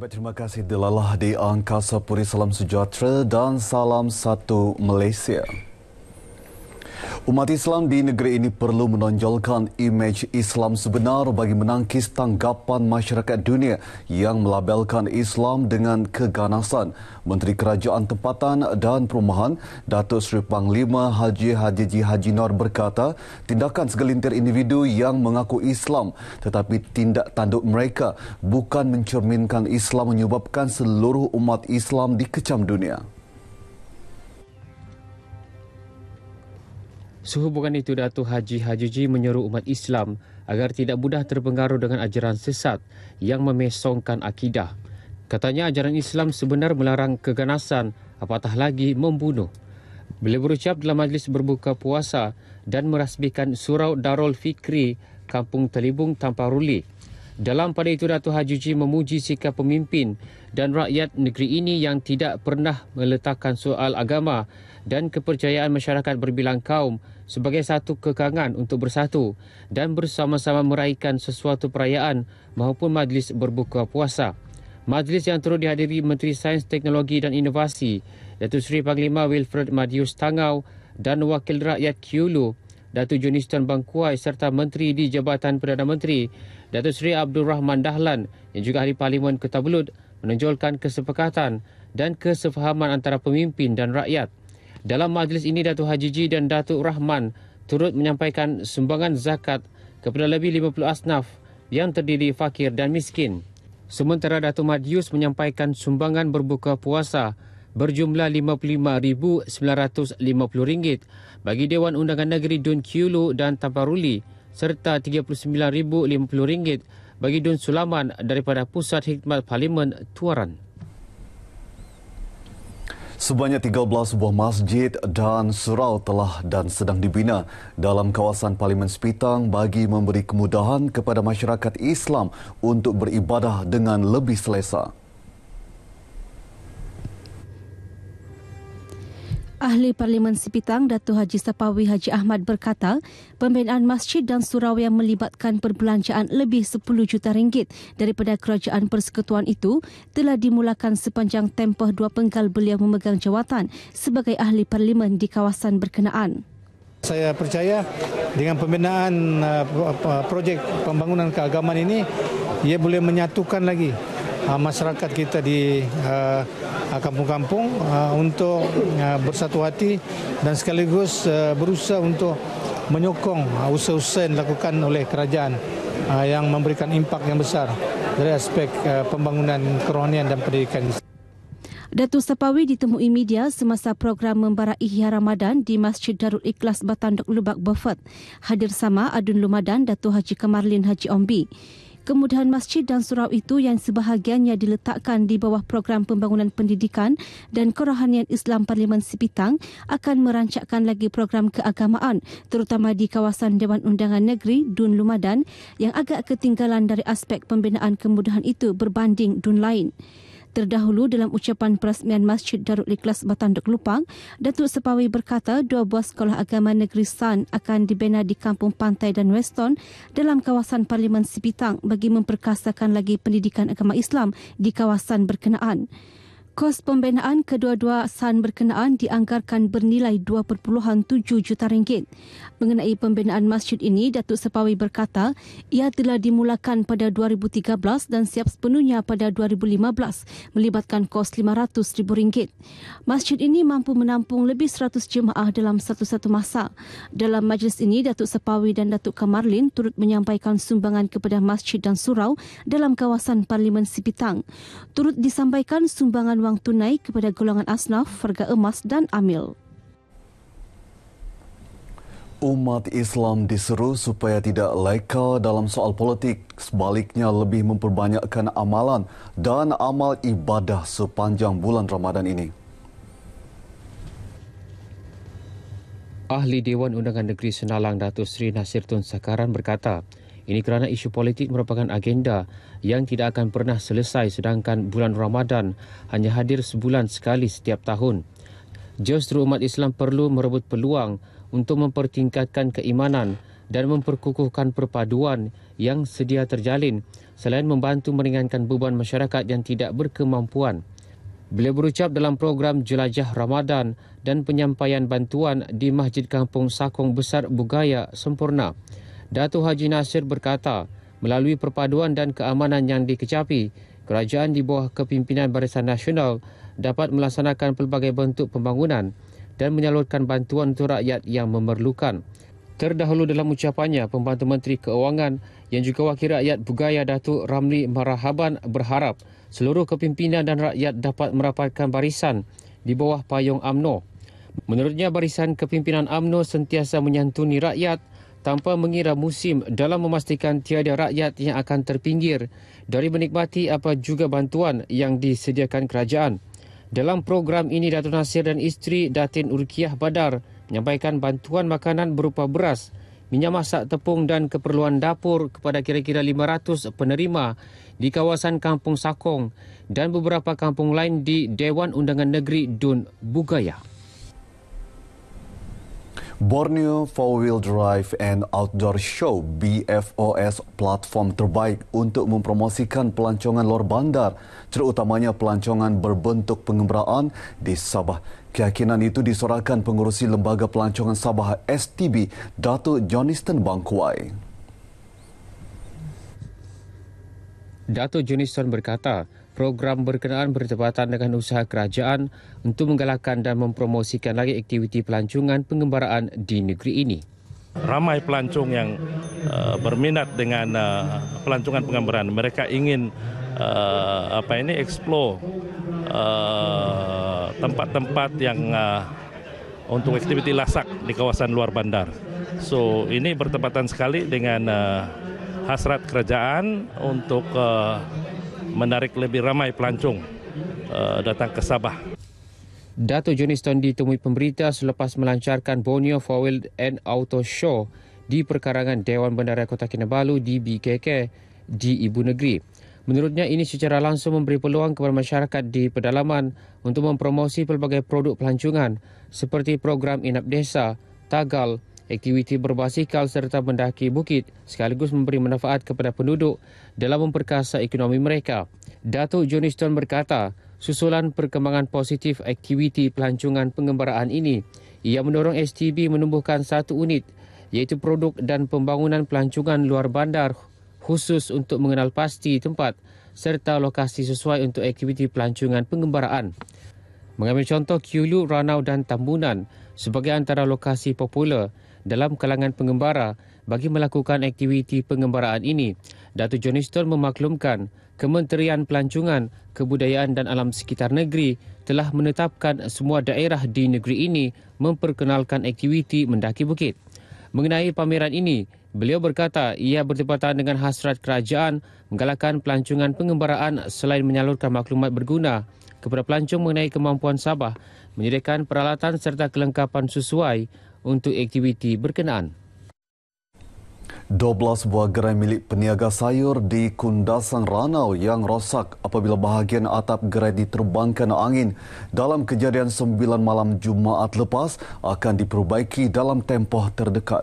Baik, terima kasih dilalah di Angkasa Puri. Salam sejahtera dan salam satu Malaysia. Umat Islam di negeri ini perlu menonjolkan imej Islam sebenar bagi menangkis tanggapan masyarakat dunia yang melabelkan Islam dengan keganasan. Menteri Kerajaan Tempatan dan Perumahan, Datuk Seri Panglima Haji Haji Haji Nor berkata, tindakan segelintir individu yang mengaku Islam tetapi tindak tanduk mereka bukan mencerminkan Islam menyebabkan seluruh umat Islam dikecam dunia. Sehubungan itu, Datuk Haji Hajiji menyeru umat Islam agar tidak mudah terpengaruh dengan ajaran sesat yang memesongkan akidah. Katanya ajaran Islam sebenar melarang keganasan apatah lagi membunuh. Beliau berucap dalam majlis berbuka puasa dan merasmikan surau Darul Fikri Kampung Telibung Tamparuli. Dalam pada itu, Datuk Haji Ji memuji sikap pemimpin dan rakyat negeri ini yang tidak pernah meletakkan soal agama dan kepercayaan masyarakat berbilang kaum sebagai satu kekangan untuk bersatu dan bersama-sama meraihkan sesuatu perayaan maupun majlis berbuka puasa. Majlis yang turut dihadiri Menteri Sains, Teknologi dan Inovasi, Datuk Seri Panglima Wilfred Madius Tangau dan Wakil Rakyat Kyulu, Datuk Tan Bangkuai serta Menteri di Jabatan Perdana Menteri, Datuk Seri Abdul Rahman Dahlan yang juga ahli Parlimen Kota Belud menonjolkan kesepakatan dan kesefahaman antara pemimpin dan rakyat. Dalam majlis ini, Datuk Haji Ji dan Datuk Rahman turut menyampaikan sumbangan zakat kepada lebih 50 asnaf yang terdiri fakir dan miskin. Sementara Datuk Madius menyampaikan sumbangan berbuka puasa berjumlah RM55,950 bagi Dewan Undangan Negeri Dun Kiulu dan Tamparuli serta RM39,050 bagi Dun Sulaman daripada Pusat Hikmat Parlimen Tuaran. Sebanyak 13 buah masjid dan surau telah dan sedang dibina dalam kawasan Parlimen Sepitang bagi memberi kemudahan kepada masyarakat Islam untuk beribadah dengan lebih selesa. Ahli Parlimen Sipitang Datu Haji Sapawi Haji Ahmad berkata, pembinaan masjid dan surau yang melibatkan perbelanjaan lebih 10 juta ringgit daripada kerajaan persekutuan itu telah dimulakan sepanjang tempoh dua penggal beliau memegang jawatan sebagai ahli parlimen di kawasan berkenaan. Saya percaya dengan pembinaan uh, uh, projek pembangunan keagamaan ini ia boleh menyatukan lagi Ah, masyarakat kita di ah, ah, kampung-kampung untuk bersatu hati dan sekaligus berusaha untuk menyokong usaha-usaha yang dilakukan oleh kerajaan yang memberikan impak yang besar dari aspek pembangunan kerohanian dan pendidikan. Datu Sapawi ditemui media semasa program membara Ihya Ramadan di Masjid Darul Ikhlas Batandok Lubak Befat. Hadir sama Adun Lumadan Datu Haji Kemarlin Haji Ombi. Kemudahan masjid dan surau itu yang sebahagiannya diletakkan di bawah program pembangunan pendidikan dan kerohanian Islam Parlimen Sipitang akan merancakkan lagi program keagamaan terutama di kawasan Dewan Undangan Negeri Dun Lumadan yang agak ketinggalan dari aspek pembinaan kemudahan itu berbanding Dun lain. Terdahulu dalam ucapan perasmian Masjid Darul Ikhlas Batanduk Lupang, Datuk Sepawi berkata dua buah sekolah agama negeri San akan dibina di Kampung Pantai dan Weston dalam kawasan Parlimen Sipitang bagi memperkasakan lagi pendidikan agama Islam di kawasan berkenaan. Kos pembinaan kedua-dua san berkenaan dianggarkan bernilai 2.7 juta ringgit. Mengenai pembinaan masjid ini, Datuk Sepawi berkata ia telah dimulakan pada 2013 dan siap sepenuhnya pada 2015 melibatkan kos ribu ringgit Masjid ini mampu menampung lebih 100 jemaah dalam satu-satu masa. Dalam majlis ini, Datuk Sepawi dan Datuk Kamarlin turut menyampaikan sumbangan kepada masjid dan surau dalam kawasan Parlimen Sipitang. Turut disampaikan sumbangan wang wang tunai kepada golongan asnaf, warga emas dan amil. Umat Islam diseru supaya tidak leka dalam soal politik, sebaliknya lebih memperbanyakkan amalan dan amal ibadah sepanjang bulan Ramadan ini. Ahli Dewan Undangan Negeri Senalang Datuk Seri Nasir Tun Sakaran berkata, ini kerana isu politik merupakan agenda yang tidak akan pernah selesai sedangkan bulan Ramadan hanya hadir sebulan sekali setiap tahun. Justru umat Islam perlu merebut peluang untuk mempertingkatkan keimanan dan memperkukuhkan perpaduan yang sedia terjalin selain membantu meringankan beban masyarakat yang tidak berkemampuan. Beliau berucap dalam program Jelajah Ramadan dan penyampaian bantuan di Masjid Kampung Sakong Besar Bugaya Sempurna. Datu Haji Nasir berkata, melalui perpaduan dan keamanan yang dikecapi, kerajaan di bawah kepimpinan Barisan Nasional dapat melaksanakan pelbagai bentuk pembangunan dan menyalurkan bantuan untuk rakyat yang memerlukan. Terdahulu dalam ucapannya, Pembantu Menteri Keuangan yang juga Wakil Rakyat Bugaya Datuk Ramli Marahaban berharap seluruh kepimpinan dan rakyat dapat merapatkan barisan di bawah payung AMNO. Menurutnya, barisan kepimpinan AMNO sentiasa menyantuni rakyat tanpa mengira musim dalam memastikan tiada rakyat yang akan terpinggir dari menikmati apa juga bantuan yang disediakan kerajaan. Dalam program ini, Datuk Nasir dan isteri Datin Urkiah Badar menyampaikan bantuan makanan berupa beras, minyak masak tepung dan keperluan dapur kepada kira-kira 500 penerima di kawasan Kampung Sakong dan beberapa kampung lain di Dewan Undangan Negeri Dun Bugaya. Borneo Four Wheel Drive and Outdoor Show BFOS platform terbaik untuk mempromosikan pelancongan luar bandar terutamanya pelancongan berbentuk pengembaraan di Sabah. Keyakinan itu disorakan pengurusi Lembaga Pelancongan Sabah STB Dato' Johniston Bangkuai. Dato' Johniston berkata, program berkenaan bertepatan dengan usaha kerajaan untuk menggalakkan dan mempromosikan lagi aktiviti pelancongan pengembaraan di negeri ini. Ramai pelancong yang uh, berminat dengan uh, pelancongan pengembaraan. Mereka ingin uh, apa ini explore uh, tempat-tempat yang uh, untuk aktiviti lasak di kawasan luar bandar. So ini bertepatan sekali dengan uh, hasrat kerajaan untuk uh, menarik lebih ramai pelancong uh, datang ke Sabah. Dato' Johnston ditemui pemberita selepas melancarkan Borneo Foil and Auto Show di perkarangan Dewan Bandaraya Kota Kinabalu di BKK di Ibu Negeri. Menurutnya ini secara langsung memberi peluang kepada masyarakat di pedalaman untuk mempromosi pelbagai produk pelancongan seperti program inap desa, tagal, aktiviti berbasikal serta mendaki bukit sekaligus memberi manfaat kepada penduduk dalam memperkasa ekonomi mereka. Datuk Johnston berkata, susulan perkembangan positif aktiviti pelancongan pengembaraan ini, ia mendorong STB menumbuhkan satu unit iaitu produk dan pembangunan pelancongan luar bandar khusus untuk mengenal pasti tempat serta lokasi sesuai untuk aktiviti pelancongan pengembaraan. Mengambil contoh Kiulu, Ranau dan Tambunan sebagai antara lokasi popular dalam kalangan pengembara bagi melakukan aktiviti pengembaraan ini. Datu Johniston memaklumkan Kementerian Pelancongan, Kebudayaan dan Alam Sekitar Negeri telah menetapkan semua daerah di negeri ini memperkenalkan aktiviti mendaki bukit. Mengenai pameran ini, beliau berkata ia bertepatan dengan hasrat kerajaan menggalakkan pelancongan pengembaraan selain menyalurkan maklumat berguna kepada pelancong mengenai kemampuan Sabah menyediakan peralatan serta kelengkapan sesuai untuk aktiviti berkenaan. 12 buah gerai milik peniaga sayur di Kundasang Ranau yang rosak apabila bahagian atap gerai diterbangkan angin dalam kejadian 9 malam Jumaat lepas akan diperbaiki dalam tempoh terdekat.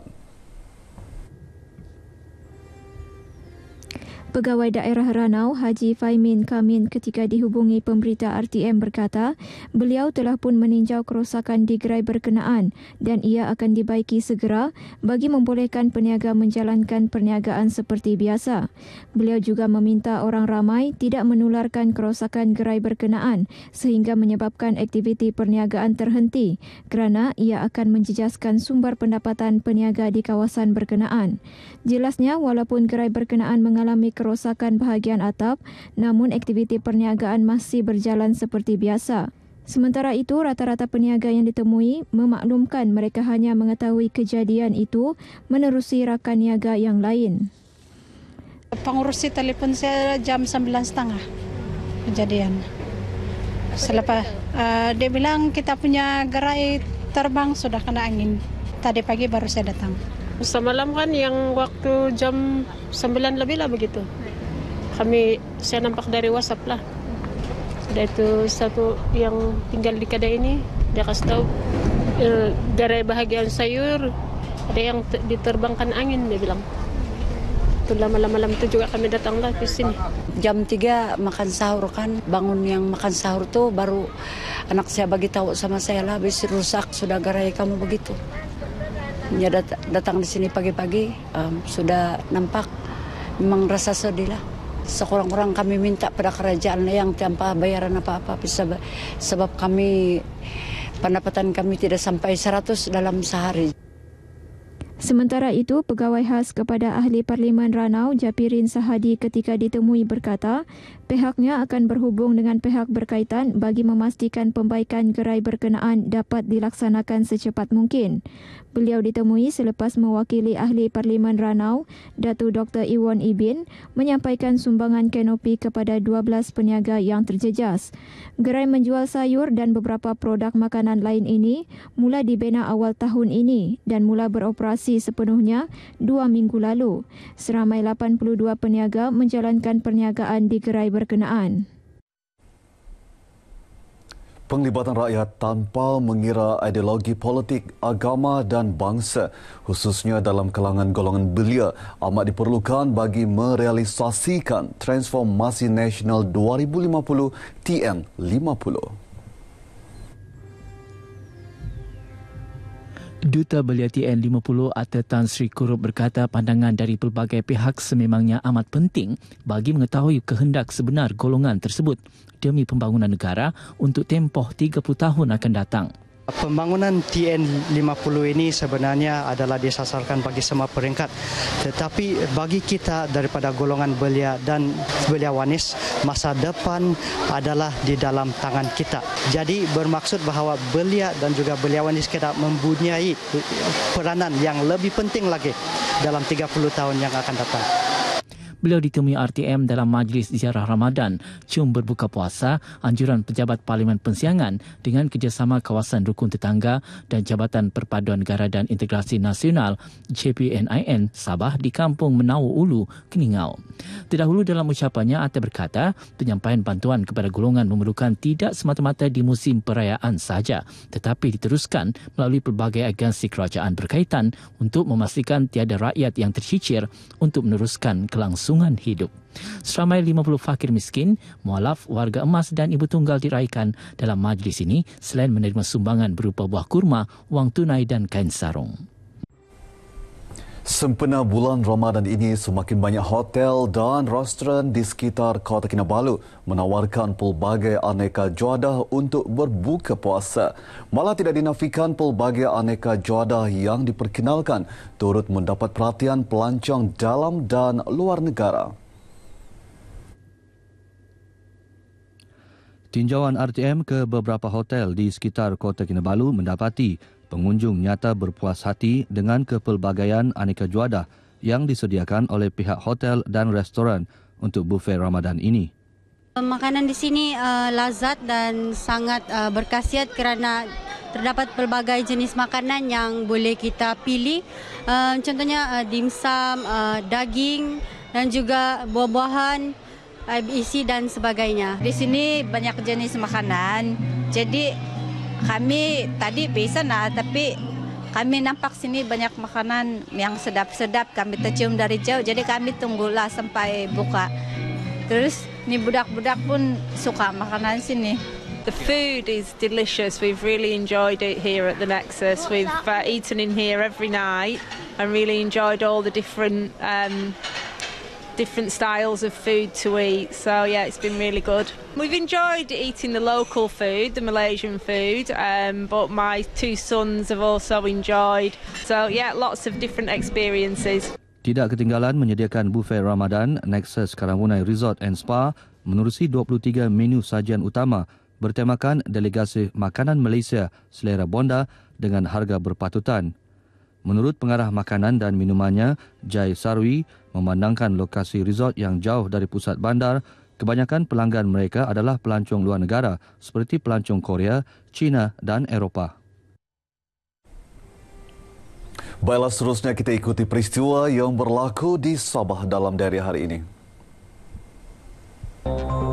Pegawai Daerah Ranau Haji Faimin Kamin ketika dihubungi pemberita RTM berkata, beliau telah pun meninjau kerosakan di gerai berkenaan dan ia akan dibaiki segera bagi membolehkan peniaga menjalankan perniagaan seperti biasa. Beliau juga meminta orang ramai tidak menularkan kerosakan gerai berkenaan sehingga menyebabkan aktiviti perniagaan terhenti kerana ia akan menjejaskan sumber pendapatan peniaga di kawasan berkenaan. Jelasnya, walaupun gerai berkenaan mengalami kerosakan kerosakan bahagian atap, namun aktiviti perniagaan masih berjalan seperti biasa. Sementara itu, rata-rata peniaga yang ditemui memaklumkan mereka hanya mengetahui kejadian itu menerusi rakan niaga yang lain. Pengurusi telefon saya jam 9.30 kejadian. Selepas uh, dia bilang kita punya gerai terbang sudah kena angin. Tadi pagi baru saya datang. malam kan yang waktu jam 9 lebih lah begitu. Kami, saya nampak dari WhatsApp lah. Ada itu satu yang tinggal di kada ini, dia kasih tahu dari eh, bahagian sayur ada yang diterbangkan angin dia bilang itu lama-lama itu juga kami datanglah ke sini. Jam 3 makan sahur kan, bangun yang makan sahur tuh baru anak saya bagi tahu sama saya lah, habis rusak sudah garai kamu begitu. Dia datang di sini pagi-pagi, um, sudah nampak memang rasa sedih lah. Sekurang-kurang kami minta pada kerajaan lah yang tanpa bayaran apa-apa sebab kami pendapatan kami tidak sampai 100 dalam sehari. Sementara itu, pegawai khas kepada Ahli Parlimen Ranau, Japirin Sahadi ketika ditemui berkata, pihaknya akan berhubung dengan pihak berkaitan bagi memastikan pembaikan gerai berkenaan dapat dilaksanakan secepat mungkin. Beliau ditemui selepas mewakili Ahli Parlimen Ranau, Datu Dr. Iwan Ibin, menyampaikan sumbangan Kenopi kepada 12 peniaga yang terjejas. Gerai menjual sayur dan beberapa produk makanan lain ini mula dibina awal tahun ini dan mula beroperasi sepenuhnya dua minggu lalu. Seramai 82 peniaga menjalankan perniagaan di gerai berkenaan berkenaan. Penglibatan rakyat tanpa mengira ideologi politik, agama dan bangsa khususnya dalam kalangan golongan belia amat diperlukan bagi merealisasikan transformasi nasional 2050 TN 50. Duta Belia TN50 atau Tan Sri Kurup berkata pandangan dari pelbagai pihak sememangnya amat penting bagi mengetahui kehendak sebenar golongan tersebut demi pembangunan negara untuk tempoh 30 tahun akan datang. Pembangunan TN50 ini sebenarnya adalah disasarkan bagi semua peringkat. Tetapi bagi kita daripada golongan belia dan belia wanis, masa depan adalah di dalam tangan kita. Jadi bermaksud bahawa belia dan juga belia wanis kita mempunyai peranan yang lebih penting lagi dalam 30 tahun yang akan datang beliau ditemui RTM dalam majlis ziarah Ramadan cium berbuka puasa anjuran pejabat Parlimen Pensiangan dengan kerjasama kawasan rukun tetangga dan Jabatan Perpaduan Negara dan Integrasi Nasional JPNIN Sabah di Kampung Menawu Ulu, Keningau. Terdahulu dalam ucapannya, Atta berkata penyampaian bantuan kepada golongan memerlukan tidak semata-mata di musim perayaan sahaja tetapi diteruskan melalui pelbagai agensi kerajaan berkaitan untuk memastikan tiada rakyat yang tercicir untuk meneruskan kelangsungan kelangsungan hidup. Seramai 50 fakir miskin, mualaf, warga emas dan ibu tunggal diraikan dalam majlis ini selain menerima sumbangan berupa buah kurma, wang tunai dan kain sarung. Sempena bulan Ramadan ini, semakin banyak hotel dan restoran di sekitar Kota Kinabalu menawarkan pelbagai aneka juadah untuk berbuka puasa. Malah tidak dinafikan pelbagai aneka juadah yang diperkenalkan turut mendapat perhatian pelancong dalam dan luar negara. Tinjauan RTM ke beberapa hotel di sekitar Kota Kinabalu mendapati pengunjung nyata berpuas hati dengan kepelbagaian aneka juadah yang disediakan oleh pihak hotel dan restoran untuk bufet Ramadan ini. Eh, makanan di sini uh, lazat dan sangat uh, berkhasiat kerana terdapat pelbagai jenis makanan yang boleh kita pilih. Uh, contohnya uh, dimsum, uh, daging dan juga buah-buahan, uh, isi dan sebagainya. Di sini banyak jenis makanan. Jadi kami tadi besan lah tapi kami nampak sini banyak makanan yang sedap-sedap kami tercium dari jauh jadi kami tunggulah sampai buka. Terus ni budak-budak pun suka makanan sini. The food is delicious. We've really enjoyed it here at the Nexus. We've uh, eaten in here every night and really enjoyed all the different um, different styles of food to eat. So yeah, it's been really good. We've enjoyed eating the local food, the Malaysian food, um, but my two sons have also enjoyed. So yeah, lots of different experiences. Tidak ketinggalan menyediakan buffet Ramadan, Nexus Karamunai Resort and Spa menerusi 23 menu sajian utama bertemakan delegasi makanan Malaysia selera bonda dengan harga berpatutan. Menurut pengarah makanan dan minumannya, Jai Sarwi, memandangkan lokasi resort yang jauh dari pusat bandar, kebanyakan pelanggan mereka adalah pelancong luar negara seperti pelancong Korea, China dan Eropah. Baiklah seterusnya kita ikuti peristiwa yang berlaku di Sabah dalam dari hari ini. Oh.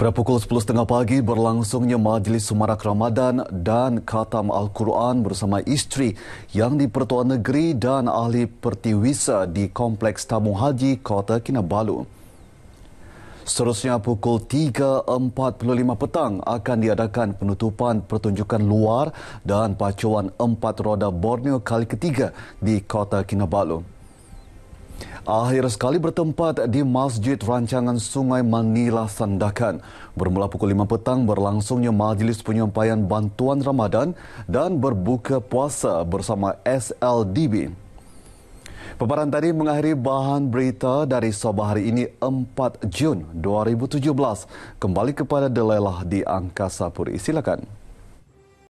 Pada pukul 10.30 pagi berlangsungnya Majlis Sumarak Ramadan dan Khatam Al-Quran bersama isteri yang di Pertuan Negeri dan Ahli Pertiwisa di Kompleks Tamu Haji Kota Kinabalu. Seterusnya pukul 3.45 petang akan diadakan penutupan pertunjukan luar dan pacuan empat roda Borneo kali ketiga di Kota Kinabalu akhir sekali bertempat di Masjid Rancangan Sungai Manila Sandakan. Bermula pukul 5 petang berlangsungnya majlis penyampaian bantuan Ramadan dan berbuka puasa bersama SLDB. Peparan tadi mengakhiri bahan berita dari Sabah hari ini 4 Jun 2017. Kembali kepada Delailah di Angkasa Puri. Silakan.